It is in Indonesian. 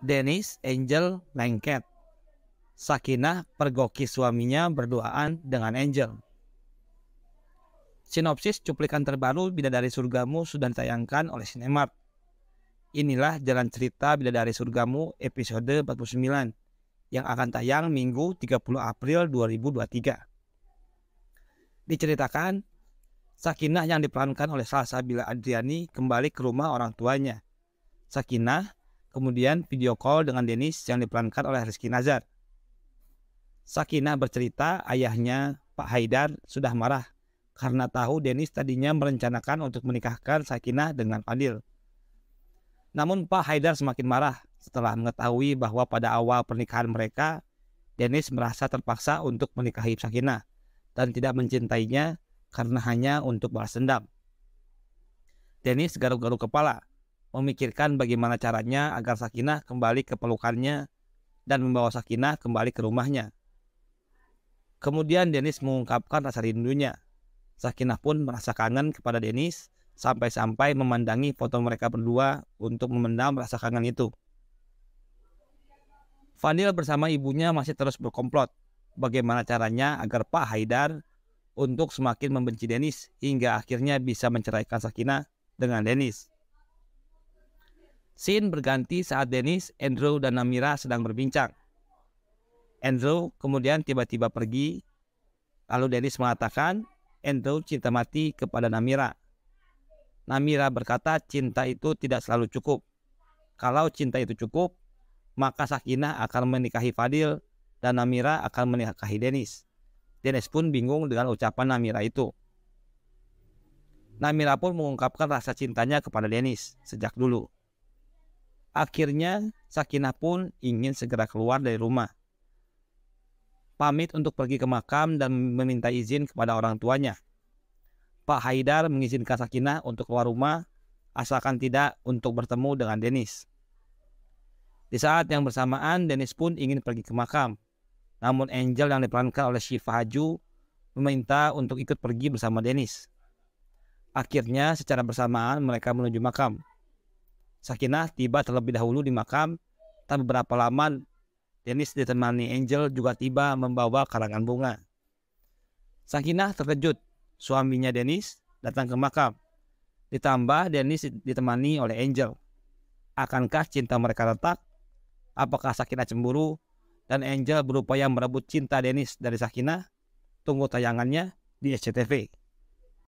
Denis, Angel lengket. Sakinah pergoki suaminya berduaan dengan Angel. Sinopsis cuplikan terbaru Bidadari Surgamu sudah ditayangkan oleh sinemat. Inilah jalan cerita Bidadari Surgamu episode 49 yang akan tayang Minggu 30 April 2023. Diceritakan, Sakinah yang diperankan oleh Salsa Bila Adriani kembali ke rumah orang tuanya. Sakinah Kemudian video call dengan Denis yang diperankan oleh Rizky Nazar. Sakinah bercerita ayahnya Pak Haidar sudah marah karena tahu Denis tadinya merencanakan untuk menikahkan Sakinah dengan Fadil. Namun Pak Haidar semakin marah setelah mengetahui bahwa pada awal pernikahan mereka, Denis merasa terpaksa untuk menikahi Sakinah dan tidak mencintainya karena hanya untuk balas dendam. Denis garuk-garuk kepala memikirkan bagaimana caranya agar Sakinah kembali ke pelukannya dan membawa Sakinah kembali ke rumahnya. Kemudian Denis mengungkapkan rasa rindunya. Sakinah pun merasa kangen kepada Denis sampai-sampai memandangi foto mereka berdua untuk memendam rasa kangen itu. Fadil bersama ibunya masih terus berkomplot bagaimana caranya agar Pak Haidar untuk semakin membenci Denis hingga akhirnya bisa menceraikan Sakinah dengan Denis. Scene berganti saat Dennis, Andrew, dan Namira sedang berbincang. Andrew kemudian tiba-tiba pergi. Lalu Dennis mengatakan, Andrew cinta mati kepada Namira. Namira berkata cinta itu tidak selalu cukup. Kalau cinta itu cukup, maka Sakinah akan menikahi Fadil dan Namira akan menikahi Dennis. Dennis pun bingung dengan ucapan Namira itu. Namira pun mengungkapkan rasa cintanya kepada Dennis sejak dulu. Akhirnya Sakinah pun ingin segera keluar dari rumah. Pamit untuk pergi ke makam dan meminta izin kepada orang tuanya. Pak Haidar mengizinkan Sakinah untuk keluar rumah asalkan tidak untuk bertemu dengan Denis. Di saat yang bersamaan, Denis pun ingin pergi ke makam. Namun Angel yang diperankan oleh Syifa Haju meminta untuk ikut pergi bersama Denis. Akhirnya secara bersamaan mereka menuju makam. Sakinah tiba terlebih dahulu di makam. Tak beberapa lama, Dennis ditemani Angel juga tiba membawa karangan bunga. Sakinah terkejut. Suaminya Dennis datang ke makam. Ditambah Dennis ditemani oleh Angel. Akankah cinta mereka retak? Apakah Sakinah cemburu dan Angel berupaya merebut cinta Dennis dari Sakinah? Tunggu tayangannya di SCTV.